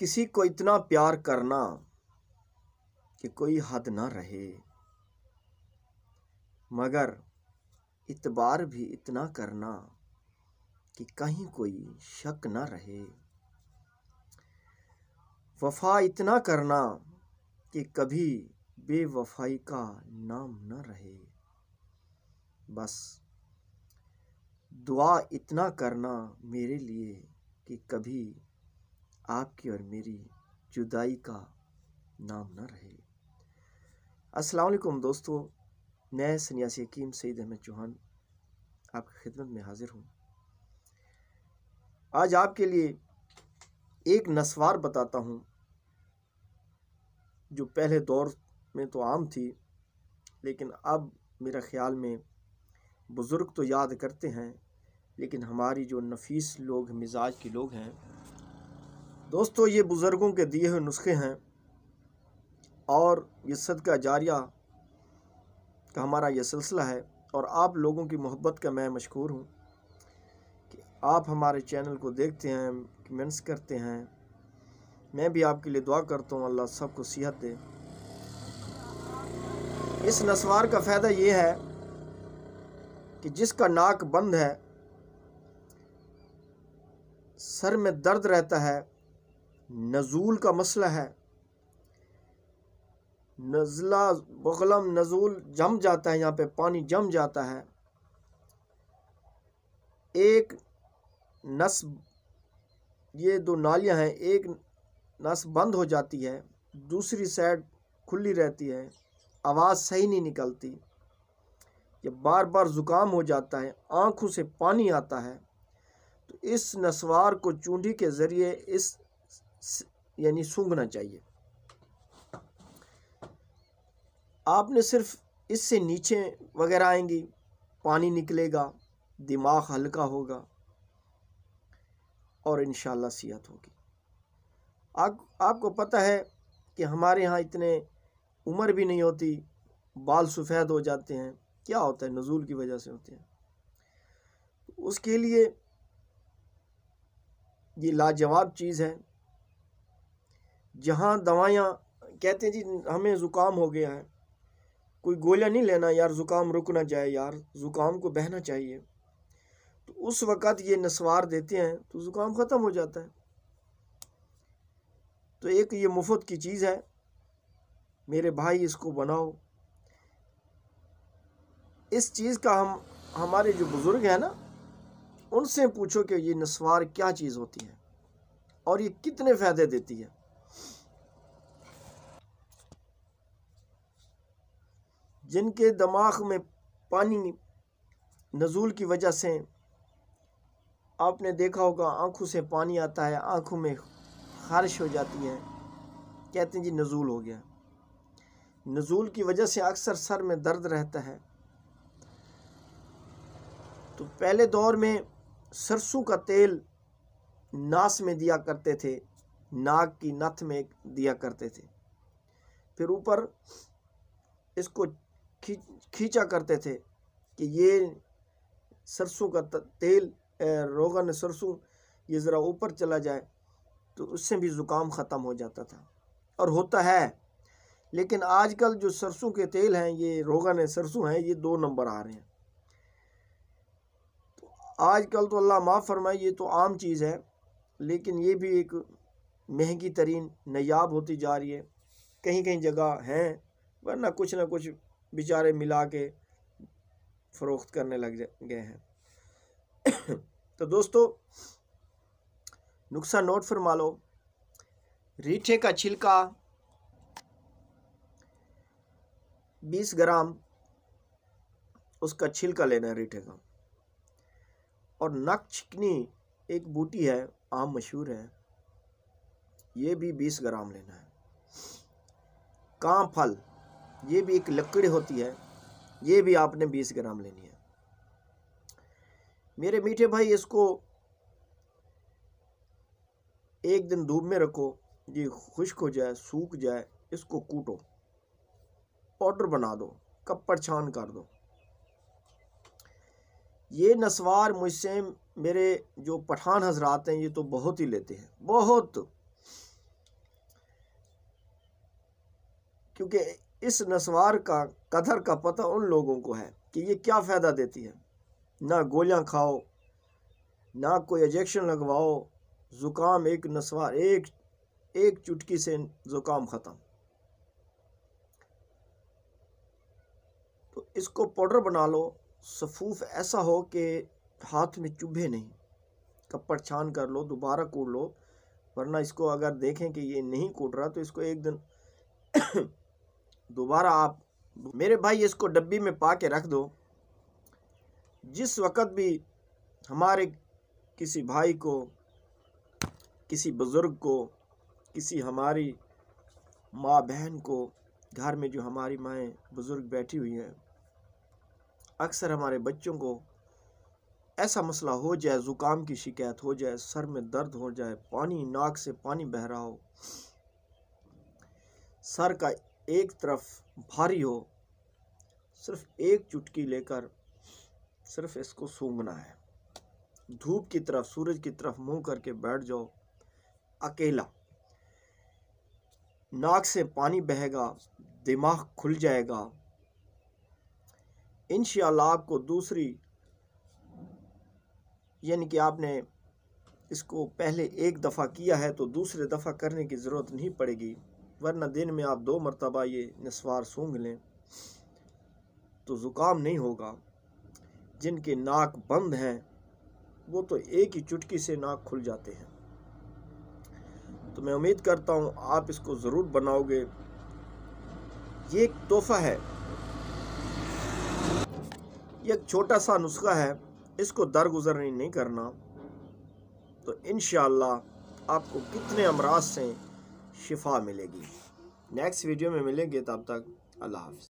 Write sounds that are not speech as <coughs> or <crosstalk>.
किसी को इतना प्यार करना कि कोई हद ना रहे मगर इतबार भी इतना करना कि कहीं कोई शक ना रहे वफा इतना करना कि कभी बेवफाई का नाम न रहे बस दुआ इतना करना मेरे लिए कि कभी आपकी और मेरी जुदाई का नाम ना रहे असलकुम दोस्तों मैं सन्यासी हकीम सईद अहमद चौहान आपकी खिदमत में हाजिर हूँ आज आपके लिए एक नसवार बताता हूँ जो पहले दौर में तो आम थी लेकिन अब मेरा ख़्याल में बुज़ुर्ग तो याद करते हैं लेकिन हमारी जो नफीस लोग मिजाज के लोग हैं दोस्तों ये बुज़ुर्गों के दिए हुए नुस्खे हैं और ये सदका जारिया का हमारा ये सिलसिला है और आप लोगों की मोहब्बत का मैं मशहूर हूँ कि आप हमारे चैनल को देखते हैं कमेंट्स करते हैं मैं भी आपके लिए दुआ करता हूँ अल्लाह सबको सेहत दे इस नसवार का फ़ायदा ये है कि जिसका नाक बंद है सर में दर्द रहता है नज़ूल का मसला है नज़ला बगलम नज़ूल जम जाता है यहाँ पे पानी जम जाता है एक नस ये दो नालियाँ हैं एक नस बंद हो जाती है दूसरी साइड खुली रहती है आवाज़ सही नहीं निकलती ये बार बार ज़ुकाम हो जाता है आँखों से पानी आता है तो इस नसवार को चूंढी के ज़रिए इस यानी सूंघना चाहिए आपने सिर्फ इससे नीचे वगैरह आएंगी पानी निकलेगा दिमाग हल्का होगा और इन शहत होगी आप आपको पता है कि हमारे यहाँ इतने उम्र भी नहीं होती बाल सफ़ेद हो जाते हैं क्या होता है नज़ूल की वजह से होते हैं उसके लिए ये लाजवाब चीज़ है जहाँ दवाइयाँ कहते हैं जी हमें ज़ुकाम हो गया है कोई गोलियाँ नहीं लेना यार ज़ुकाम रुक ना जाए यार ज़ुकाम को बहना चाहिए तो उस वक़्त ये नस्वार देते हैं तो ज़ुकाम ख़त्म हो जाता है तो एक ये मुफ्त की चीज़ है मेरे भाई इसको बनाओ इस चीज़ का हम हमारे जो बुज़ुर्ग हैं ना उनसे पूछो कि ये नस्वार क्या चीज़ होती है और ये कितने फ़ायदे देती है जिनके दिमाग में पानी नजूल की वजह से आपने देखा होगा आंखों से पानी आता है आंखों में खारिश हो जाती है कहते हैं जी नज़ूल हो गया नज़ूल की वजह से अक्सर सर में दर्द रहता है तो पहले दौर में सरसों का तेल नास में दिया करते थे नाक की नथ में दिया करते थे फिर ऊपर इसको खींचा करते थे कि ये सरसों का तेल रोगन सरसों ये ज़रा ऊपर चला जाए तो उससे भी ज़ुकाम ख़त्म हो जाता था और होता है लेकिन आजकल जो सरसों के तेल हैं ये रोगन सरसों हैं ये दो नंबर आ रहे हैं तो आजकल तो अल्लाह माफ़ फरमाए ये तो आम चीज़ है लेकिन ये भी एक महंगी तरीन नयाब होती जा रही है कहीं कहीं जगह हैं वरना कुछ ना कुछ बेचारे मिला के फ़रोख्त करने लग गए हैं <coughs> तो दोस्तों नुस्खा नोट फरमा लो रीठे का छिलका 20 ग्राम उसका छिलका लेना है रीठे का और नक चिकनी एक बूटी है आम मशहूर है ये भी 20 ग्राम लेना है काम फल ये भी एक लकड़ी होती है ये भी आपने बीस ग्राम लेनी है मेरे मीठे भाई इसको एक दिन धूप में रखो ये खुश्क हो जाए सूख जाए इसको कूटो पाउडर बना दो कप छान कर दो ये नसवार मुझसे मेरे जो पठान हजरात हैं ये तो बहुत ही लेते हैं बहुत क्योंकि इस नस्वार का कदर का पता उन लोगों को है कि ये क्या फ़ायदा देती है ना गोलियां खाओ ना कोई इजेक्शन लगवाओ ज़ुकाम एक नस्वार एक एक चुटकी से ज़ुकाम ख़त्म तो इसको पाउडर बना लो सफूफ ऐसा हो कि हाथ में चुभे नहीं कपड़ छान कर लो दोबारा कूट लो वरना इसको अगर देखें कि ये नहीं कूट रहा तो इसको एक दिन दोबारा आप मेरे भाई इसको डब्बी में पा के रख दो जिस वक़्त भी हमारे किसी भाई को किसी बुज़ुर्ग को किसी हमारी माँ बहन को घर में जो हमारी माएँ बुज़ुर्ग बैठी हुई हैं अक्सर हमारे बच्चों को ऐसा मसला हो जाए ज़ुकाम की शिकायत हो जाए सर में दर्द हो जाए पानी नाक से पानी बह रहा हो सर का एक तरफ भारी हो सिर्फ एक चुटकी लेकर सिर्फ इसको सूंघना है धूप की तरफ सूरज की तरफ मुंह करके बैठ जाओ अकेला नाक से पानी बहेगा दिमाग खुल जाएगा इन आपको दूसरी यानी कि आपने इसको पहले एक दफ़ा किया है तो दूसरे दफ़ा करने की ज़रूरत नहीं पड़ेगी वरना दिन में आप दो मरतबा ये नस्वार सूंघ लें तो ज़ुकाम नहीं होगा जिनके नाक बंद हैं वो तो एक ही चुटकी से नाक खुल जाते हैं तो मैं उम्मीद करता हूँ आप इसको ज़रूर बनाओगे ये एक तोहफ़ा है ये एक छोटा सा नुस्खा है इसको दरगुजर नहीं करना तो इन आपको कितने अमराज से शिफा मिलेगी नेक्स्ट वीडियो में मिलेंगे तब तक अल्लाह हाफ